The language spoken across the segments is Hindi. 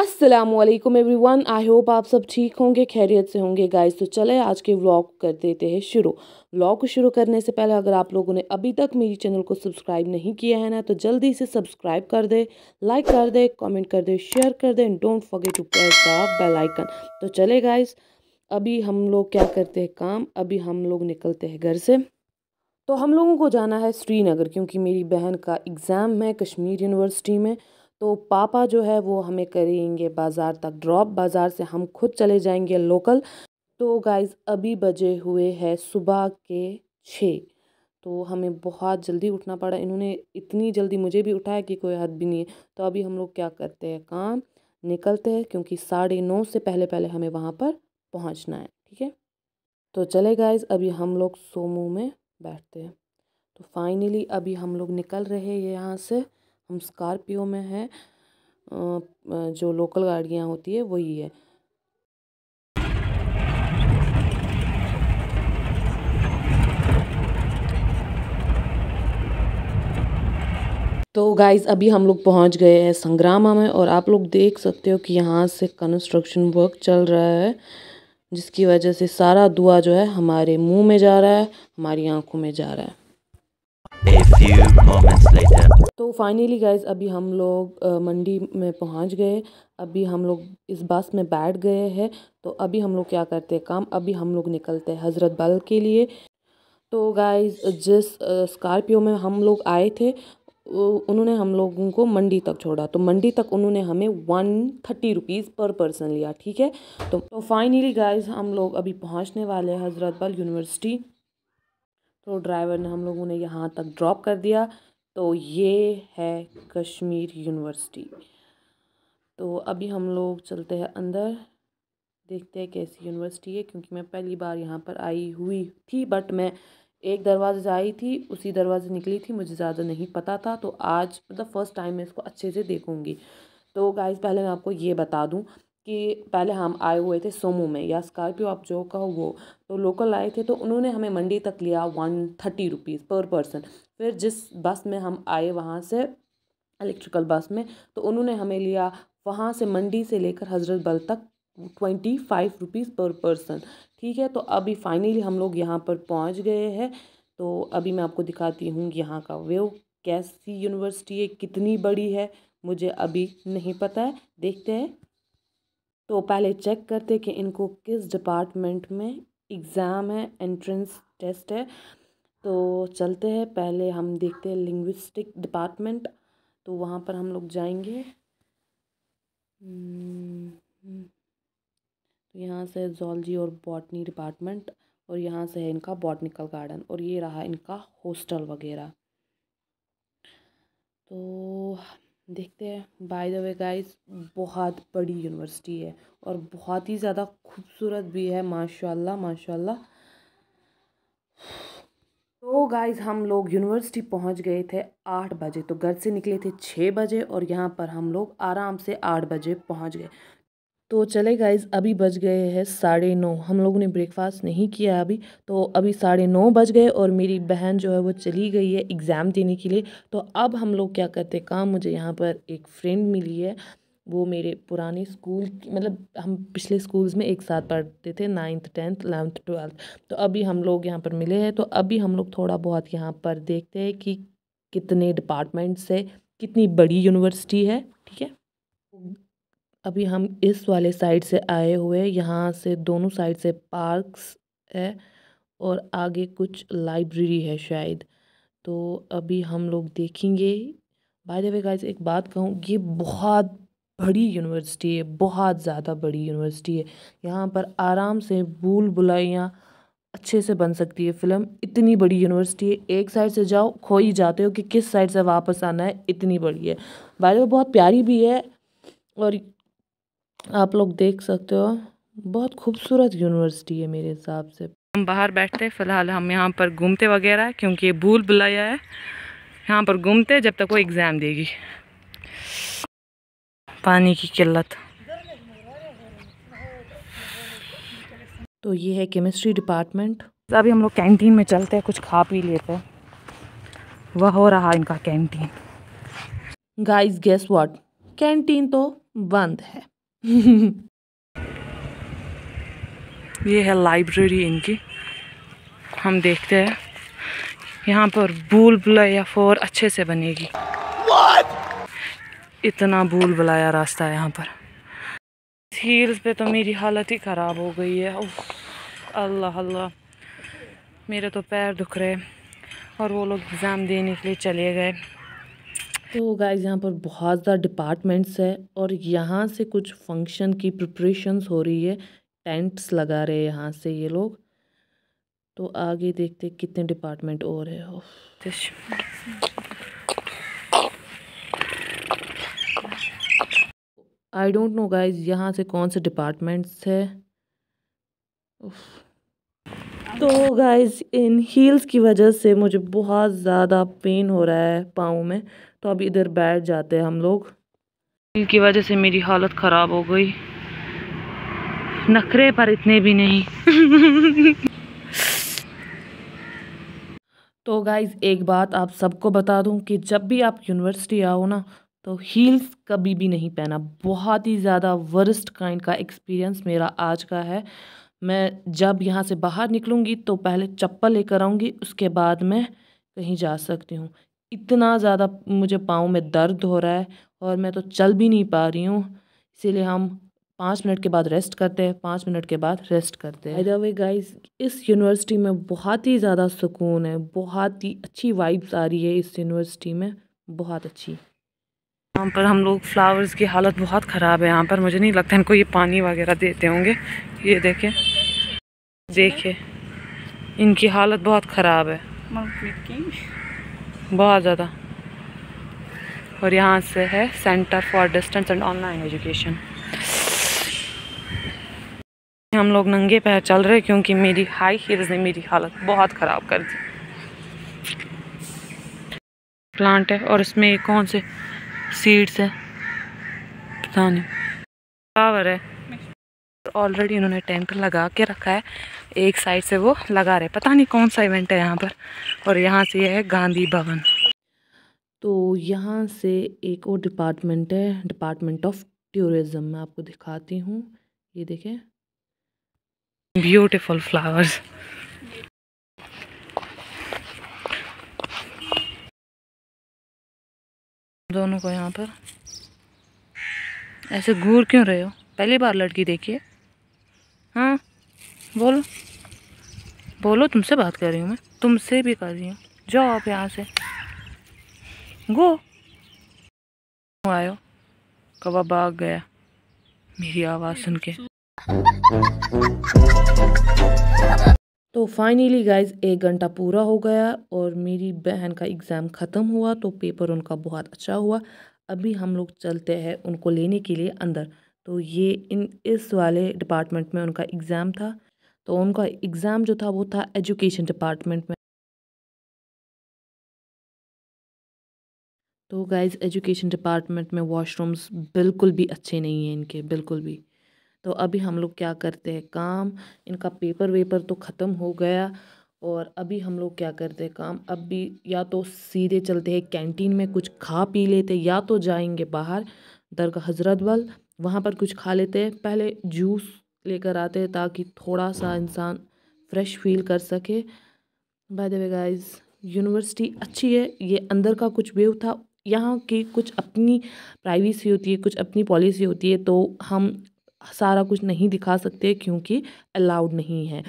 असलम एवरीवन आई होप आप सब ठीक होंगे खैरियत से होंगे गाइस तो चले आज के व्लॉग कर देते हैं शुरू व्लॉग को शुरू करने से पहले अगर आप लोगों ने अभी तक मेरी चैनल को सब्सक्राइब नहीं किया है ना तो जल्दी से सब्सक्राइब कर दे लाइक कर दे कमेंट कर दे शेयर कर दे and don't forget to press the bell icon तो चले गाइस अभी हम लोग क्या करते हैं काम अभी हम लोग निकलते हैं घर से तो हम लोगों को जाना है श्रीनगर क्योंकि मेरी बहन का एग्ज़ाम है कश्मीर यूनिवर्सिटी में तो पापा जो है वो हमें करेंगे बाज़ार तक ड्रॉप बाज़ार से हम खुद चले जाएंगे लोकल तो गाइज़ अभी बजे हुए हैं सुबह के छः तो हमें बहुत जल्दी उठना पड़ा इन्होंने इतनी जल्दी मुझे भी उठाया कि कोई हद भी नहीं है तो अभी हम लोग क्या करते हैं काम निकलते हैं क्योंकि साढ़े नौ से पहले पहले हमें वहाँ पर पहुँचना है ठीक है तो चले गाइज अभी हम लोग सोमो में बैठते हैं तो फाइनली अभी हम लोग निकल रहे हैं यहाँ से हम स्कॉर्पियो में हैं जो लोकल गाड़ियाँ होती है वही है तो गाइज अभी हम लोग पहुंच गए हैं संग्रामा में और आप लोग देख सकते हो कि यहाँ से कंस्ट्रक्शन वर्क चल रहा है जिसकी वजह से सारा दुआ जो है हमारे मुंह में जा रहा है हमारी आंखों में जा रहा है तो फाइनली गाइज अभी हम लोग मंडी में पहुंच गए अभी हम लोग इस बस में बैठ गए हैं तो अभी हम लोग क्या करते हैं काम अभी हम लोग निकलते हैं हज़रत बल के लिए तो गाइज जिस स्कॉर्पियो में हम लोग आए थे उन्होंने हम लोगों को मंडी तक छोड़ा तो मंडी तक उन्होंने हमें one thirty rupees per person लिया ठीक है तो, तो फाइनली गाइज हम लोग अभी पहुंचने वाले हैं हज़रत बल यूनिवर्सिटी तो ड्राइवर ने हम लोगों ने यहाँ तक ड्रॉप कर दिया तो ये है कश्मीर यूनिवर्सिटी तो अभी हम लोग चलते हैं अंदर देखते हैं कैसी यूनिवर्सिटी है क्योंकि मैं पहली बार यहाँ पर आई हुई थी बट मैं एक दरवाज़े से आई थी उसी दरवाज़े निकली थी मुझे ज़्यादा नहीं पता था तो आज मतलब फ़र्स्ट टाइम मैं इसको अच्छे से देखूँगी तो गाइस पहले मैं आपको ये बता दूँ कि पहले हम आए हुए थे सोमो में या स्कॉर्पियो आप जो कहो वो तो लोकल आए थे तो उन्होंने हमें मंडी तक लिया one thirty rupees per person फिर जिस बस में हम आए वहाँ से इलेक्ट्रिकल बस में तो उन्होंने हमें लिया वहाँ से मंडी से लेकर हजरत बल तक twenty five rupees per person ठीक है तो अभी फाइनली हम लोग यहाँ पर पहुँच गए हैं तो अभी मैं आपको दिखाती हूँ यहाँ का व्यू कैसी यूनिवर्सिटी है कितनी बड़ी है मुझे अभी नहीं पता है देखते हैं तो पहले चेक करते कि इनको किस डिपार्टमेंट में एग्ज़ाम है एंट्रेंस टेस्ट है तो चलते हैं पहले हम देखते हैं लिंग्विस्टिक डिपार्टमेंट तो वहाँ पर हम लोग जाएंगे हम्म, तो यहाँ से जोलॉजी और बॉटनी डिपार्टमेंट और यहाँ से है इनका बॉटनिकल गार्डन और ये रहा इनका हॉस्टल वगैरह तो देखते हैं बाय द वे गाइस बहुत बड़ी यूनिवर्सिटी है और बहुत ही ज़्यादा खूबसूरत भी है माशाल्लाह माशाल्लाह तो गाइस हम लोग यूनिवर्सिटी पहुंच गए थे आठ बजे तो घर से निकले थे छः बजे और यहाँ पर हम लोग आराम से आठ बजे पहुंच गए तो चले गाइज अभी बज गए हैं साढ़े नौ हम लोगों ने ब्रेकफास्ट नहीं किया अभी तो अभी साढ़े नौ बज गए और मेरी बहन जो है वो चली गई है एग्ज़ाम देने के लिए तो अब हम लोग क्या करते काम मुझे यहाँ पर एक फ्रेंड मिली है वो मेरे पुराने स्कूल मतलब हम पिछले स्कूल्स में एक साथ पढ़ते थे नाइन्थ टेंथ अलेवंथ ट्वेल्थ तो अभी हम लोग यहाँ पर मिले हैं तो अभी हम लोग थोड़ा बहुत यहाँ पर देखते हैं कि कितने डिपार्टमेंट्स है कितनी बड़ी यूनिवर्सिटी है ठीक है अभी हम इस वाले साइड से आए हुए यहाँ से दोनों साइड से पार्क्स है और आगे कुछ लाइब्रेरी है शायद तो अभी हम लोग देखेंगे बाय द वे गाइस एक बात कहूँ ये बहुत बड़ी यूनिवर्सिटी है बहुत ज़्यादा बड़ी यूनिवर्सिटी है यहाँ पर आराम से भूल भुलाइयाँ अच्छे से बन सकती है फिल्म इतनी बड़ी यूनिवर्सिटी है एक साइड से जाओ खो ही जाते हो कि किस साइड से वापस आना है इतनी बड़ी है बाय द वे बहुत प्यारी भी है और आप लोग देख सकते हो बहुत खूबसूरत यूनिवर्सिटी है मेरे हिसाब से हम बाहर बैठते हैं फ़िलहाल हम यहाँ पर घूमते वगैरह क्योंकि भूल बुलाया है यहाँ पर घूमते जब तक वो एग्ज़ाम देगी पानी की किल्लत तो ये है केमिस्ट्री डिपार्टमेंट अभी हम लोग कैंटीन में चलते हैं कुछ खा पी लेते हैं वह हो रहा इनका canteen guys guess what canteen तो बंद है ये है लाइब्रेरी इनकी हम देखते हैं यहाँ पर भूल भुलाया फोर अच्छे से बनेगी What? इतना भूल भुलाया रास्ता यहाँ पर हील्स पे तो मेरी हालत ही ख़राब हो गई है अल्लाह अल्लाह मेरे तो पैर दुख रहे और वो लोग एग्ज़ाम देने के लिए चले गए तो गाइज यहाँ पर बहुत ज़्यादा डिपार्टमेंट्स है और यहाँ से कुछ फंक्शन की प्रिपरेशंस हो रही है टेंट्स लगा रहे हैं यहाँ से ये लोग तो आगे देखते कितने डिपार्टमेंट और है आई डोंट नो गाइज यहाँ से कौन से डिपार्टमेंट्स है उफ, तो गाइज इन हील्स की वजह से मुझे बहुत ज़्यादा पेन हो रहा है पाँव में तो अब इधर बैठ जाते हैं हम लोग हील की वजह से मेरी हालत ख़राब हो गई नखरे पर इतने भी नहीं तो गाइज़ एक बात आप सबको बता दूं कि जब भी आप यूनिवर्सिटी आओ ना तो हील्स कभी भी नहीं पहना बहुत ही ज़्यादा वर्स्ट काइंड का एक्सपीरियंस मेरा आज का है मैं जब यहाँ से बाहर निकलूँगी तो पहले चप्पल लेकर आऊँगी उसके बाद मैं कहीं जा सकती हूँ इतना ज़्यादा मुझे पाँव में दर्द हो रहा है और मैं तो चल भी नहीं पा रही हूँ इसीलिए हम पाँच मिनट के बाद रेस्ट करते हैं पाँच मिनट के बाद रेस्ट करते हैं वे गाइस इस यूनिवर्सिटी में बहुत ही ज़्यादा सुकून है बहुत ही अच्छी वाइब्स आ रही है इस यूनिवर्सिटी में बहुत अच्छी यहाँ पर हम लोग फ्लावर्स की हालत बहुत ख़राब है यहाँ पर मुझे नहीं लगता इनको ये पानी वगैरह देते होंगे ये देखें देखे इनकी हालत बहुत ख़राब है बहुत ज़्यादा और यहाँ से है centre for distance and online education हम लोग नंगे पैर चल रहे क्योंकि मेरी हाई हील्स ने मेरी हालत बहुत ख़राब कर दी प्लांट है और इसमें कौन से सीड्स है पता नहीं पावर है ऑलरेडी इन्होंने टेंट लगा के रखा है एक साइड से वो लगा रहे पता नहीं कौन सा इवेंट है यहाँ पर और यहाँ से यह है गांधी भवन तो यहाँ से एक और डिपार्टमेंट है डिपार्टमेंट ऑफ टूरिज़्म मैं आपको दिखाती हूँ ये देखें ब्यूटीफुल फ्लावर्स दोनों को यहाँ पर ऐसे घूर क्यों रहे हो पहली बार लड़की देखिए हाँ बोलो बोलो तुमसे बात कर रही हूँ मैं तुमसे भी कर रही हूँ जाओ आप यहाँ से गो आयो कबा भाग गया मेरी आवाज़ सुन के तो फाइनली गाइज एक घंटा पूरा हो गया और मेरी बहन का एग्ज़ाम ख़त्म हुआ तो पेपर उनका बहुत अच्छा हुआ अभी हम लोग चलते हैं उनको लेने के लिए अंदर तो ये इन इस वाले डिपार्टमेंट में उनका एग्ज़ाम था तो उनका एग्ज़ाम जो था वो था एजुकेशन डिपार्टमेंट में तो गाइज़ एजुकेशन डिपार्टमेंट में वॉशरूम्स बिल्कुल भी अच्छे नहीं हैं इनके बिल्कुल भी तो अभी हम लोग क्या करते हैं काम इनका पेपर वेपर तो ख़त्म हो गया और अभी हम लोग क्या करते हैं काम अब भी या तो सीधे चलते हैं कैंटीन में कुछ खा पी लेते या तो जाएंगे बाहर दरगाह हजरत बल वहाँ पर कुछ खा लेते हैं पहले जूस लेकर आते हैं ताकि थोड़ा सा इंसान फ्रेश फील कर सके by the way guys university अच्छी है ये अंदर का कुछ व्यू था यहाँ की कुछ अपनी प्राइवेसी होती है कुछ अपनी पॉलिसी होती है तो हम सारा कुछ नहीं दिखा सकते क्योंकि अलाउड नहीं है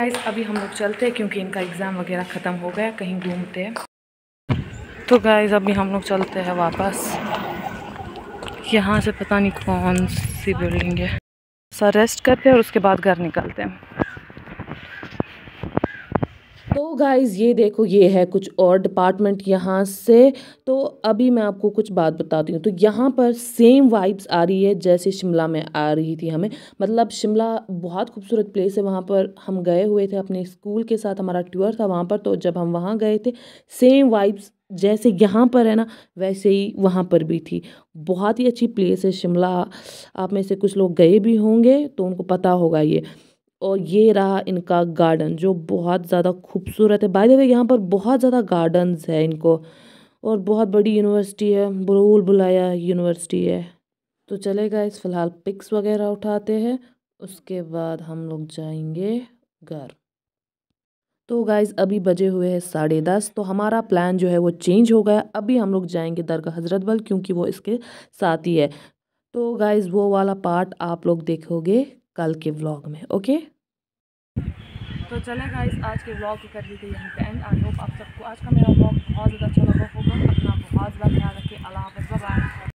गाइस अभी हम लोग चलते हैं क्योंकि इनका एग्ज़ाम वगैरह ख़त्म हो गया कहीं घूमते हैं तो गाइस अभी हम लोग चलते हैं वापस यहाँ से पता नहीं कौन सी बिल्डिंग है सर रेस्ट करते हैं और उसके बाद घर निकलते हैं तो गाइज़ ये देखो ये है कुछ और डिपार्टमेंट यहाँ से तो अभी मैं आपको कुछ बात बताती हूँ तो यहाँ पर सेम वाइब्स आ रही है जैसे शिमला में आ रही थी हमें मतलब शिमला बहुत खूबसूरत प्लेस है वहाँ पर हम गए हुए थे अपने स्कूल के साथ हमारा टूर था वहाँ पर तो जब हम वहाँ गए थे सेम वाइब्स जैसे यहाँ पर है ना वैसे ही वहाँ पर भी थी बहुत ही अच्छी प्लेस है शिमला आप में से कुछ लोग गए भी होंगे तो उनको पता होगा ये और ये रहा इनका गार्डन जो बहुत ज़्यादा खूबसूरत है बाय द वे यहाँ पर बहुत ज़्यादा गार्डन्स है इनको और बहुत बड़ी यूनिवर्सिटी है बुरूल बुलाया यूनिवर्सिटी है तो चलेगा इस फ़िलहाल पिक्स वगैरह उठाते हैं उसके बाद हम लोग जाएंगे घर तो गाइज़ अभी बजे हुए हैं साढ़े दस तो हमारा प्लान जो है वो चेंज हो गया अभी हम लोग जाएंगे दरगाह हजरत बल क्योंकि वो इसके साथ ही है तो गाइज़ वो वाला पार्ट आप लोग देखोगे कल के व्लॉग में ओके तो चले गाइस आज के व्लॉग कर दी थी यहीं पे एंड आई होप आप सबको आज का मेरा व्लॉग बहुत ज़्यादा अच्छा लगा होगा अपना बहुत ज़्यादा ख्याल रखिए अल्लाह हाफ़